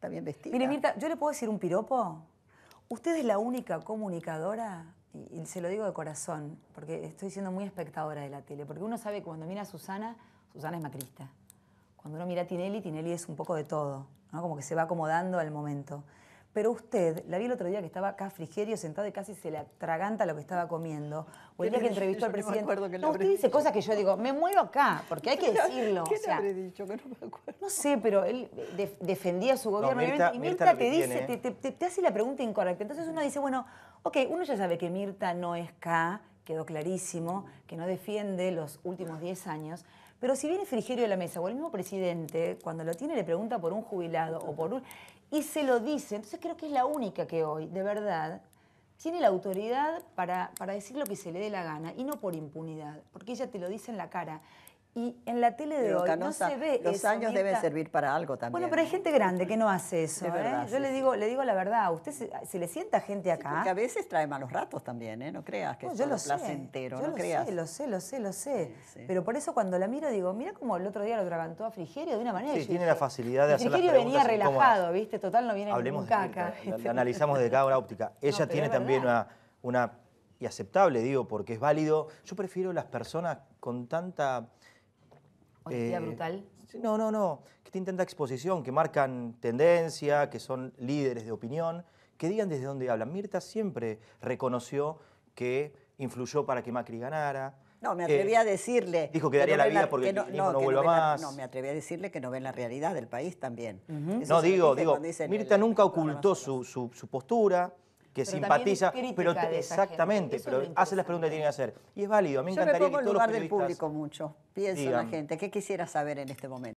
está bien vestida. Mire, Mirta, ¿yo le puedo decir un piropo? Usted es la única comunicadora, y, se lo digo de corazón, porque estoy siendo muy espectadora de la tele, porque uno sabe que cuando mira a Susana, Susana es macrista. Cuando uno mira a Tinelli, Tinelli es un poco de todo, como que se va acomodando al momento. Pero usted, la vi el otro día que estaba acá Frigerio sentado y casi se le atraganta lo que estaba comiendo. O el día que entrevistó al presidente. No, usted dice cosas que yo digo, me muero acá, porque hay que decirlo. dicho? Que no me acuerdo. No sé, pero él defendía su gobierno. y Mirta, te dice, te, hace la pregunta incorrecta. Entonces uno dice, bueno, ok, uno ya sabe que Mirta no es acá, quedó clarísimo, que no defiende los últimos 10 años. Pero si viene Frigerio de la Mesa o el mismo presidente, cuando lo tiene le pregunta por un jubilado o por un... y se lo dice, entonces creo que es la única que hoy, de verdad, tiene la autoridad para, para decir lo que se le dé la gana y no por impunidad, porque ella te lo dice en la cara. Y en la tele de hoy no se ve Los años deben servir para algo también. Bueno, pero hay gente grande que no hace eso. ¿eh? Yo le digo, le digo la verdad, a usted se, le sienta gente acá. que porque a veces trae malos ratos también, ¿eh? No creas que es yo lo placentero, Yo lo Sé, lo sé, lo sé, lo sé. Pero por eso cuando la miro digo, mira cómo el otro día lo tragantó a Frigerio de una manera. Sí, tiene la facilidad de hacerlo. Frigerio venía relajado, ¿viste? Total no viene Hablemos nunca La, analizamos de cada óptica. Ella tiene también una, una y aceptable, digo, porque es válido. Yo prefiero las personas con tanta eh, no, no, no. Que tienen tanta exposición, que marcan tendencia, que son líderes de opinión, que digan desde dónde hablan. Mirta siempre reconoció que influyó para que Macri ganara. No, me eh, atreví a decirle. Dijo que daría no la vida porque no, más. no, me atreví a decirle que no ven la realidad del país también. No, digo, digo. Mirta nunca ocultó su, su postura simpatiza, pero exactamente, hace las preguntas que tiene que hacer. Y es válido, a mí me encantaría que todos los del público mucho, pienso la gente, ¿qué quisiera saber en este momento?